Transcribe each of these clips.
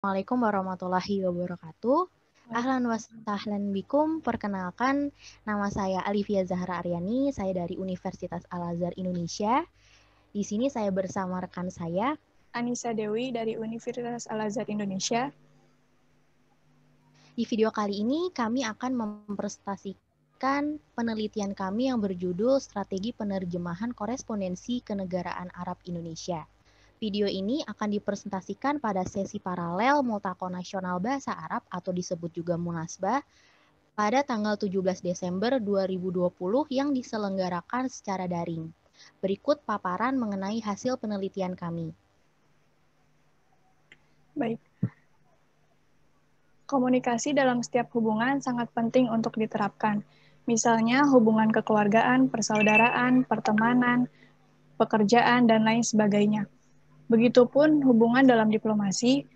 Assalamualaikum warahmatullahi wabarakatuh. Ahlan wa sahlan bikum. Perkenalkan, nama saya Alivia Zahra Aryani. Saya dari Universitas Al-Azhar Indonesia. Di sini saya bersama rekan saya, Anissa Dewi dari Universitas Al-Azhar Indonesia. Di video kali ini kami akan mempresentasikan penelitian kami yang berjudul Strategi Penerjemahan Korespondensi Kenegaraan Arab Indonesia. Video ini akan dipresentasikan pada sesi paralel Multako Nasional Bahasa Arab atau disebut juga Munasbah pada tanggal 17 Desember 2020 yang diselenggarakan secara daring. Berikut paparan mengenai hasil penelitian kami. Baik. Komunikasi dalam setiap hubungan sangat penting untuk diterapkan. Misalnya hubungan kekeluargaan, persaudaraan, pertemanan, pekerjaan, dan lain sebagainya. Begitupun hubungan dalam diplomasi,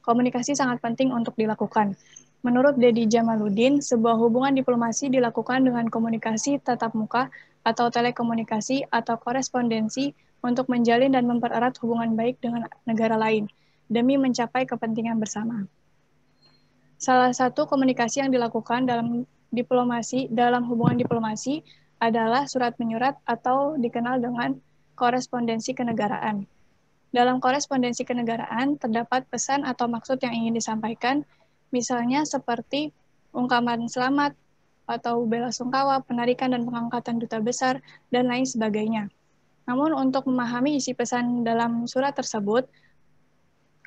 komunikasi sangat penting untuk dilakukan. Menurut Dedi Jamaluddin, sebuah hubungan diplomasi dilakukan dengan komunikasi tatap muka atau telekomunikasi atau korespondensi untuk menjalin dan mempererat hubungan baik dengan negara lain demi mencapai kepentingan bersama. Salah satu komunikasi yang dilakukan dalam diplomasi dalam hubungan diplomasi adalah surat menyurat atau dikenal dengan korespondensi kenegaraan. Dalam korespondensi kenegaraan, terdapat pesan atau maksud yang ingin disampaikan, misalnya seperti ungkapan selamat atau bela sungkawa, penarikan dan pengangkatan duta besar, dan lain sebagainya. Namun untuk memahami isi pesan dalam surat tersebut,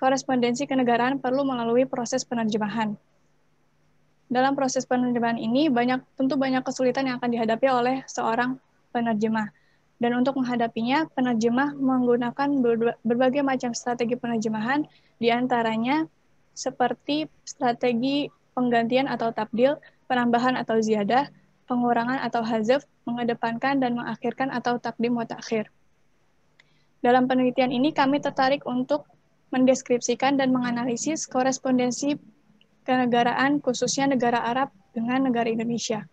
korespondensi kenegaraan perlu melalui proses penerjemahan. Dalam proses penerjemahan ini, banyak tentu banyak kesulitan yang akan dihadapi oleh seorang penerjemah. Dan untuk menghadapinya, penerjemah menggunakan berbagai macam strategi penerjemahan, diantaranya seperti strategi penggantian atau tabdil, penambahan atau ziyadah, pengurangan atau hazef, mengedepankan dan mengakhirkan atau takdim wa takhir. Dalam penelitian ini, kami tertarik untuk mendeskripsikan dan menganalisis korespondensi kenegaraan, khususnya negara Arab dengan negara Indonesia.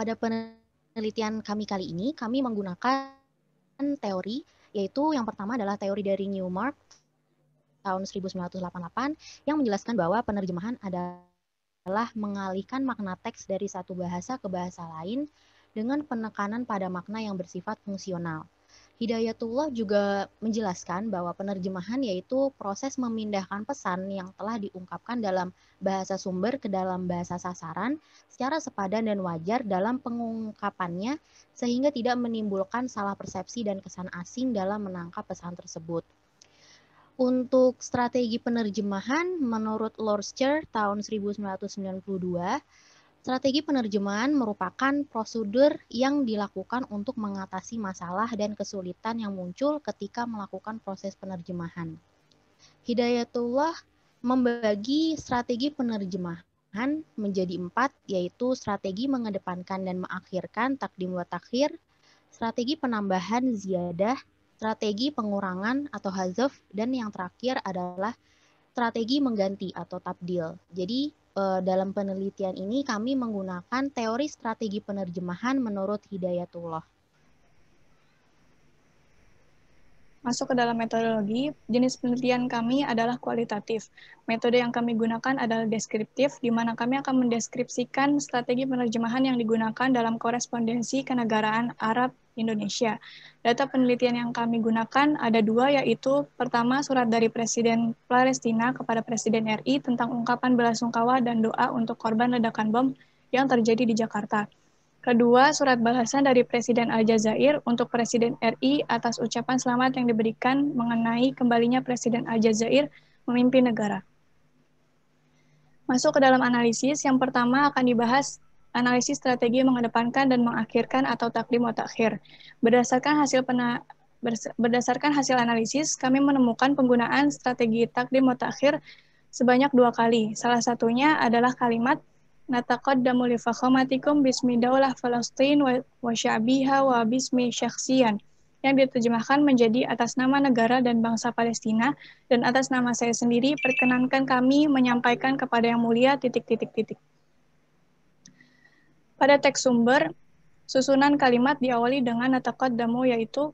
pada penelitian kami kali ini kami menggunakan teori yaitu yang pertama adalah teori dari Newmark tahun 1988 yang menjelaskan bahwa penerjemahan adalah mengalihkan makna teks dari satu bahasa ke bahasa lain dengan penekanan pada makna yang bersifat fungsional. Hidayatullah juga menjelaskan bahwa penerjemahan yaitu proses memindahkan pesan yang telah diungkapkan dalam bahasa sumber ke dalam bahasa sasaran secara sepadan dan wajar dalam pengungkapannya sehingga tidak menimbulkan salah persepsi dan kesan asing dalam menangkap pesan tersebut. Untuk strategi penerjemahan, menurut Lorster tahun 1992, Strategi penerjemahan merupakan prosedur yang dilakukan untuk mengatasi masalah dan kesulitan yang muncul ketika melakukan proses penerjemahan. Hidayatullah membagi strategi penerjemahan menjadi empat, yaitu strategi mengedepankan dan mengakhirkan takdim wa takhir, strategi penambahan ziyadah, strategi pengurangan atau hazaf, dan yang terakhir adalah strategi mengganti atau tabdil. Jadi Eh, dalam penelitian ini kami menggunakan teori strategi penerjemahan menurut Hidayatullah. Masuk ke dalam metodologi, jenis penelitian kami adalah kualitatif. Metode yang kami gunakan adalah deskriptif, di mana kami akan mendeskripsikan strategi penerjemahan yang digunakan dalam korespondensi kenegaraan Arab Indonesia. Data penelitian yang kami gunakan ada dua, yaitu pertama surat dari Presiden Palestina kepada Presiden RI tentang ungkapan belasungkawa dan doa untuk korban ledakan bom yang terjadi di Jakarta. Kedua, surat balasan dari Presiden Aljazair untuk Presiden RI atas ucapan selamat yang diberikan mengenai kembalinya Presiden Aljazair memimpin negara. Masuk ke dalam analisis, yang pertama akan dibahas analisis strategi mengedepankan dan mengakhirkan atau takdim atau takhir. Berdasarkan hasil pena, berdasarkan hasil analisis, kami menemukan penggunaan strategi takdim atau takhir sebanyak dua kali. Salah satunya adalah kalimat Natakod damulifakomatikum fakhomatikum bismi daulah Falastin wa, sya'biha wa bismi syaksian yang diterjemahkan menjadi atas nama negara dan bangsa Palestina dan atas nama saya sendiri perkenankan kami menyampaikan kepada yang mulia titik-titik-titik. Pada teks sumber, susunan kalimat diawali dengan natakat damu yaitu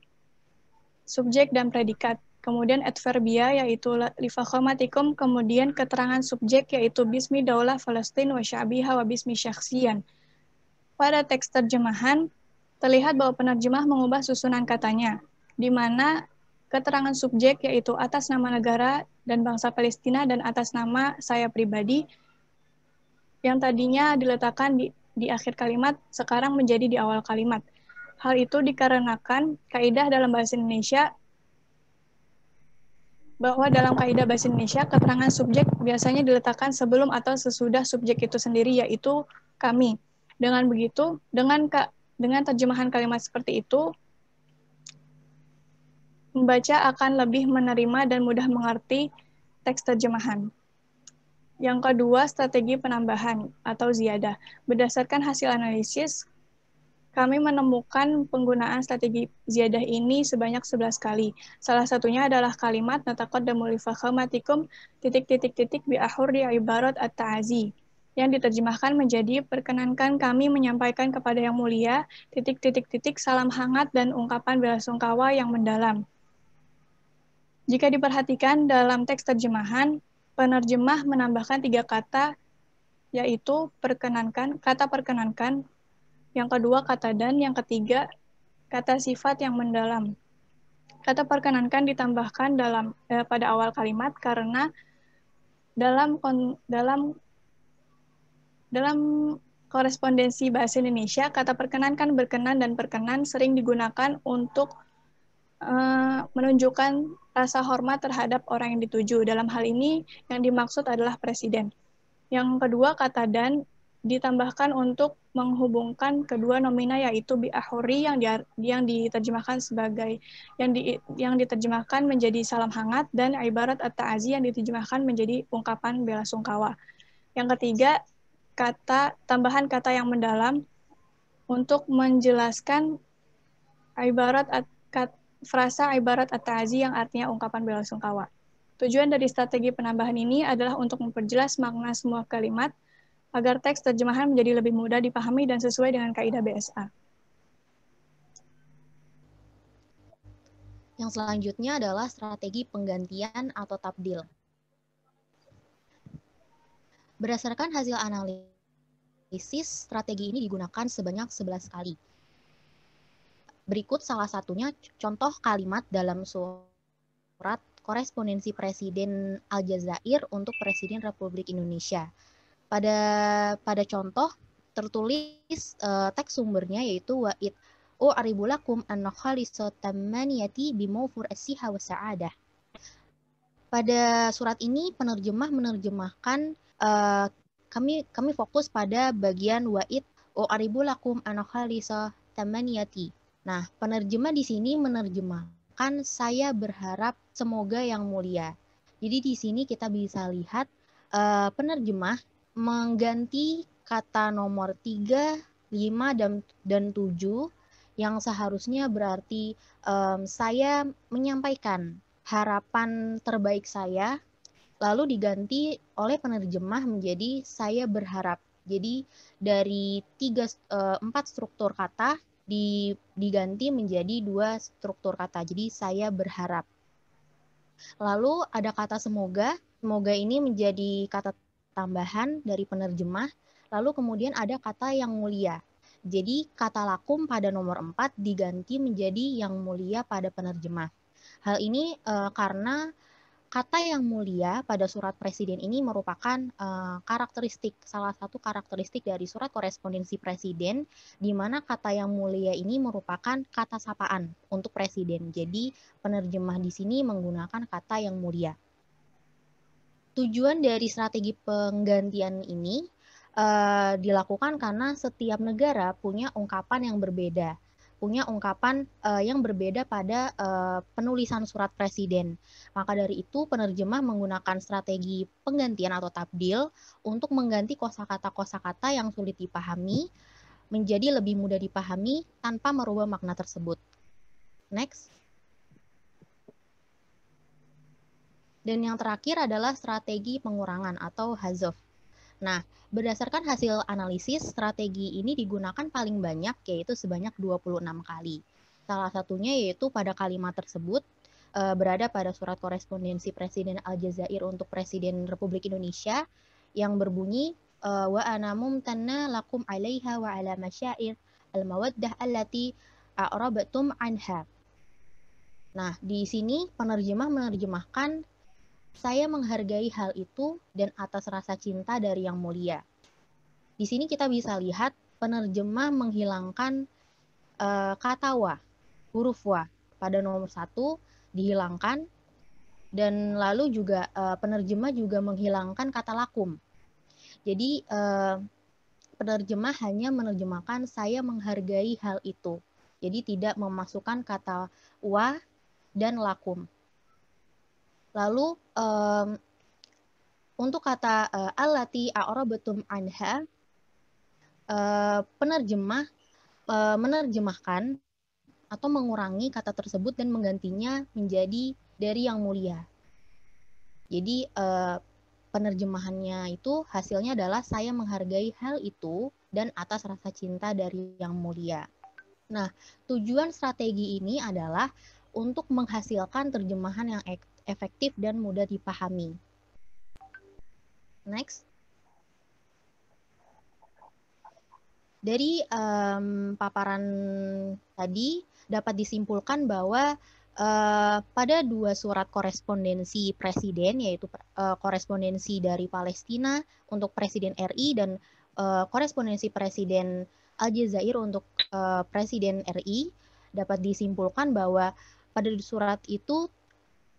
subjek dan predikat. Kemudian adverbia yaitu lifakhomatikum, kemudian keterangan subjek yaitu bismi daulah falestin wa syabiha wa bismi syaksian. Pada teks terjemahan, terlihat bahwa penerjemah mengubah susunan katanya, di mana keterangan subjek yaitu atas nama negara dan bangsa Palestina dan atas nama saya pribadi yang tadinya diletakkan di di akhir kalimat sekarang menjadi di awal kalimat. Hal itu dikarenakan kaidah dalam bahasa Indonesia bahwa dalam kaidah bahasa Indonesia keterangan subjek biasanya diletakkan sebelum atau sesudah subjek itu sendiri yaitu kami. Dengan begitu, dengan ka, dengan terjemahan kalimat seperti itu membaca akan lebih menerima dan mudah mengerti teks terjemahan. Yang kedua, strategi penambahan atau ziyadah. Berdasarkan hasil analisis, kami menemukan penggunaan strategi ziyadah ini sebanyak 11 kali. Salah satunya adalah kalimat natakot li fakhamatikum titik-titik-titik bi di ibarat at-ta'azi yang diterjemahkan menjadi perkenankan kami menyampaikan kepada yang mulia titik-titik-titik salam hangat dan ungkapan bela sungkawa yang mendalam. Jika diperhatikan dalam teks terjemahan, penerjemah menambahkan tiga kata, yaitu perkenankan, kata perkenankan, yang kedua kata dan, yang ketiga kata sifat yang mendalam. Kata perkenankan ditambahkan dalam eh, pada awal kalimat karena dalam kon, dalam dalam korespondensi bahasa Indonesia kata perkenankan, berkenan dan perkenan sering digunakan untuk Eh, menunjukkan rasa hormat terhadap orang yang dituju. Dalam hal ini yang dimaksud adalah presiden. Yang kedua kata dan ditambahkan untuk menghubungkan kedua nomina yaitu ahuri yang di, yang diterjemahkan sebagai yang di, yang diterjemahkan menjadi salam hangat dan ibarat at-ta'azi yang diterjemahkan menjadi ungkapan bela sungkawa. Yang ketiga, kata tambahan kata yang mendalam untuk menjelaskan ibarat at, kat, frasa ibarat atazi yang artinya ungkapan bela sungkawa. Tujuan dari strategi penambahan ini adalah untuk memperjelas makna semua kalimat agar teks terjemahan menjadi lebih mudah dipahami dan sesuai dengan kaidah BSA. Yang selanjutnya adalah strategi penggantian atau tabdil. Berdasarkan hasil analisis, strategi ini digunakan sebanyak 11 kali Berikut salah satunya contoh kalimat dalam surat korespondensi Presiden Aljazair untuk Presiden Republik Indonesia. Pada pada contoh tertulis uh, teks sumbernya yaitu wa'id o aribulakum an tamaniyati bimufur asiha wa sa'adah. Pada surat ini penerjemah menerjemahkan uh, kami kami fokus pada bagian wa'id o aribulakum an tamaniyati Nah, penerjemah di sini menerjemahkan saya berharap semoga yang mulia. Jadi di sini kita bisa lihat uh, penerjemah mengganti kata nomor 3, 5 dan dan 7 yang seharusnya berarti um, saya menyampaikan harapan terbaik saya lalu diganti oleh penerjemah menjadi saya berharap. Jadi dari tiga eh, empat struktur kata di, diganti menjadi dua struktur kata. Jadi saya berharap. Lalu ada kata semoga. Semoga ini menjadi kata tambahan dari penerjemah. Lalu kemudian ada kata yang mulia. Jadi kata lakum pada nomor 4 diganti menjadi yang mulia pada penerjemah. Hal ini eh, karena Kata yang mulia pada surat presiden ini merupakan uh, karakteristik salah satu karakteristik dari surat korespondensi presiden di mana kata yang mulia ini merupakan kata sapaan untuk presiden. Jadi penerjemah di sini menggunakan kata yang mulia. Tujuan dari strategi penggantian ini uh, dilakukan karena setiap negara punya ungkapan yang berbeda punya ungkapan uh, yang berbeda pada uh, penulisan surat presiden. Maka dari itu penerjemah menggunakan strategi penggantian atau tabdil untuk mengganti kosakata-kosakata yang sulit dipahami menjadi lebih mudah dipahami tanpa merubah makna tersebut. Next. Dan yang terakhir adalah strategi pengurangan atau hazof Nah, berdasarkan hasil analisis, strategi ini digunakan paling banyak yaitu sebanyak 26 kali. Salah satunya yaitu pada kalimat tersebut eh, berada pada surat korespondensi Presiden Aljazair untuk Presiden Republik Indonesia yang berbunyi eh, wa anamum tanna lakum alaiha wa ala masyair al mawaddah allati a'rabtum anha. Nah, di sini penerjemah menerjemahkan saya menghargai hal itu dan atas rasa cinta dari yang mulia. Di sini kita bisa lihat penerjemah menghilangkan uh, kata wa, huruf wa pada nomor satu dihilangkan dan lalu juga uh, penerjemah juga menghilangkan kata lakum. Jadi uh, penerjemah hanya menerjemahkan saya menghargai hal itu. Jadi tidak memasukkan kata wa dan lakum. Lalu um, untuk kata uh, eh, alati a'rabatum anha uh, penerjemah uh, menerjemahkan atau mengurangi kata tersebut dan menggantinya menjadi dari yang mulia. Jadi uh, penerjemahannya itu hasilnya adalah saya menghargai hal itu dan atas rasa cinta dari yang mulia. Nah, tujuan strategi ini adalah untuk menghasilkan terjemahan yang efektif dan mudah dipahami. Next. Dari um, paparan tadi dapat disimpulkan bahwa uh, pada dua surat korespondensi presiden yaitu uh, korespondensi dari Palestina untuk presiden RI dan uh, korespondensi presiden Aljazair untuk uh, presiden RI dapat disimpulkan bahwa pada surat itu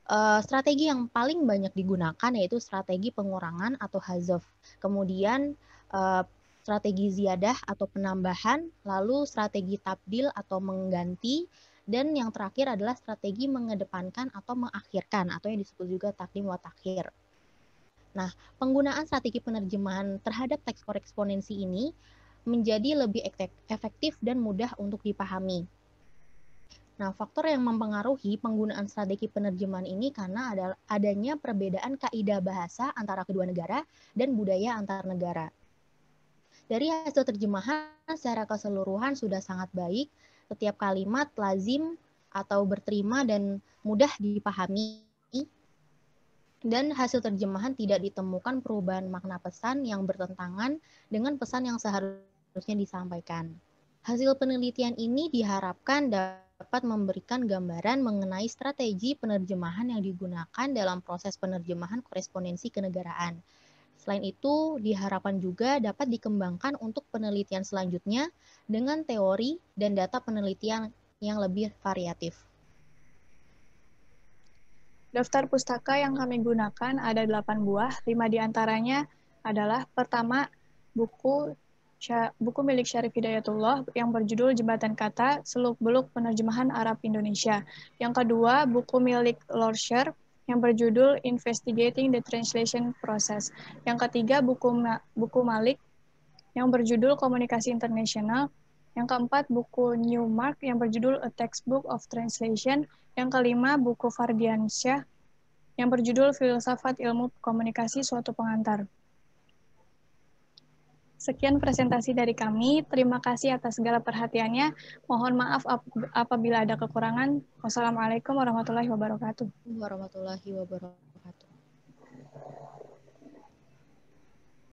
Eh, strategi yang paling banyak digunakan yaitu strategi pengurangan atau hazof. Kemudian uh, strategi ziyadah atau penambahan, lalu strategi tabdil atau mengganti, dan yang terakhir adalah strategi mengedepankan atau mengakhirkan atau yang disebut juga taklim wa takhir. Nah, penggunaan strategi penerjemahan terhadap teks koreksponensi ini menjadi lebih efektif dan mudah untuk dipahami. Nah, faktor yang mempengaruhi penggunaan strategi penerjemahan ini karena ada, adanya perbedaan kaidah bahasa antara kedua negara dan budaya antar negara. Dari hasil terjemahan secara keseluruhan sudah sangat baik, setiap kalimat lazim atau berterima dan mudah dipahami. Dan hasil terjemahan tidak ditemukan perubahan makna pesan yang bertentangan dengan pesan yang seharusnya disampaikan. Hasil penelitian ini diharapkan dapat dapat memberikan gambaran mengenai strategi penerjemahan yang digunakan dalam proses penerjemahan korespondensi kenegaraan. Selain itu, diharapkan juga dapat dikembangkan untuk penelitian selanjutnya dengan teori dan data penelitian yang lebih variatif. Daftar pustaka yang kami gunakan ada 8 buah, 5 diantaranya adalah pertama buku buku milik Syarif Hidayatullah yang berjudul Jembatan Kata, Seluk-Beluk Penerjemahan Arab Indonesia. Yang kedua, buku milik Lord Sher yang berjudul Investigating the Translation Process. Yang ketiga, buku Ma buku Malik yang berjudul Komunikasi Internasional. Yang keempat, buku Newmark yang berjudul A Textbook of Translation. Yang kelima, buku Fardiansyah yang berjudul Filsafat Ilmu Komunikasi Suatu Pengantar. Sekian presentasi dari kami. Terima kasih atas segala perhatiannya. Mohon maaf ap apabila ada kekurangan. Wassalamualaikum warahmatullahi wabarakatuh. Warahmatullahi wabarakatuh.